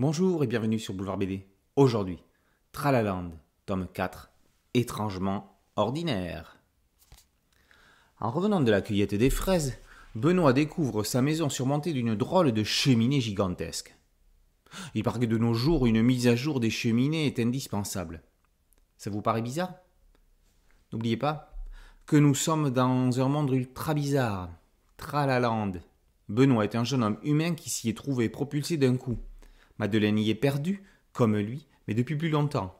Bonjour et bienvenue sur Boulevard BD. Aujourd'hui, Tralaland, tome 4, étrangement ordinaire. En revenant de la cueillette des fraises, Benoît découvre sa maison surmontée d'une drôle de cheminée gigantesque. Il paraît que de nos jours, une mise à jour des cheminées est indispensable. Ça vous paraît bizarre N'oubliez pas que nous sommes dans un monde ultra bizarre, Tralaland. Benoît est un jeune homme humain qui s'y est trouvé propulsé d'un coup. Madeleine y est perdue, comme lui, mais depuis plus longtemps.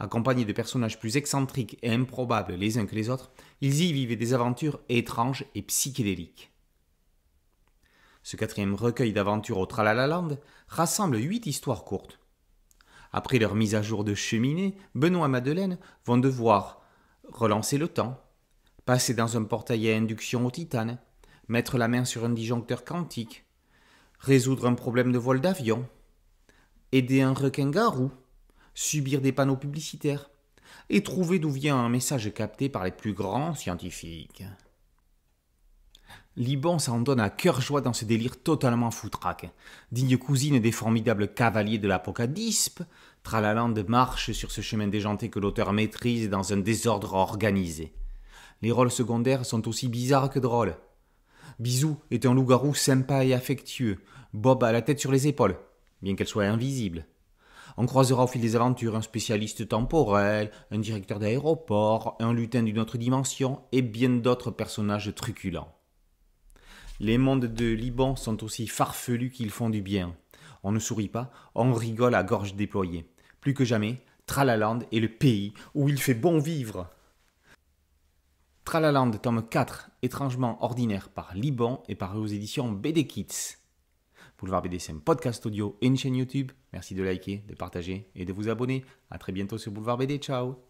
Accompagnés de personnages plus excentriques et improbables les uns que les autres, ils y vivaient des aventures étranges et psychédéliques. Ce quatrième recueil d'aventures au Tralalaland rassemble huit histoires courtes. Après leur mise à jour de cheminée, Benoît et Madeleine vont devoir relancer le temps, passer dans un portail à induction au titane, mettre la main sur un disjoncteur quantique, résoudre un problème de vol d'avion, aider un requin garou, subir des panneaux publicitaires, et trouver d'où vient un message capté par les plus grands scientifiques. Liban s'en donne à cœur joie dans ce délire totalement foutraque. Digne cousine des formidables cavaliers de l'Apocadispe, Tralalande marche sur ce chemin déjanté que l'auteur maîtrise dans un désordre organisé. Les rôles secondaires sont aussi bizarres que drôles. Bisou est un loup-garou sympa et affectueux, Bob a la tête sur les épaules, bien qu'elle soit invisible. On croisera au fil des aventures un spécialiste temporel, un directeur d'aéroport, un lutin d'une autre dimension et bien d'autres personnages truculents. Les mondes de Liban sont aussi farfelus qu'ils font du bien. On ne sourit pas, on rigole à gorge déployée. Plus que jamais, Tralaland est le pays où il fait bon vivre. Tralaland, tome 4, étrangement ordinaire par Liban et paru aux éditions BD Boulevard BDSM Podcast Audio et une chaîne YouTube. Merci de liker, de partager et de vous abonner. À très bientôt sur Boulevard BD. Ciao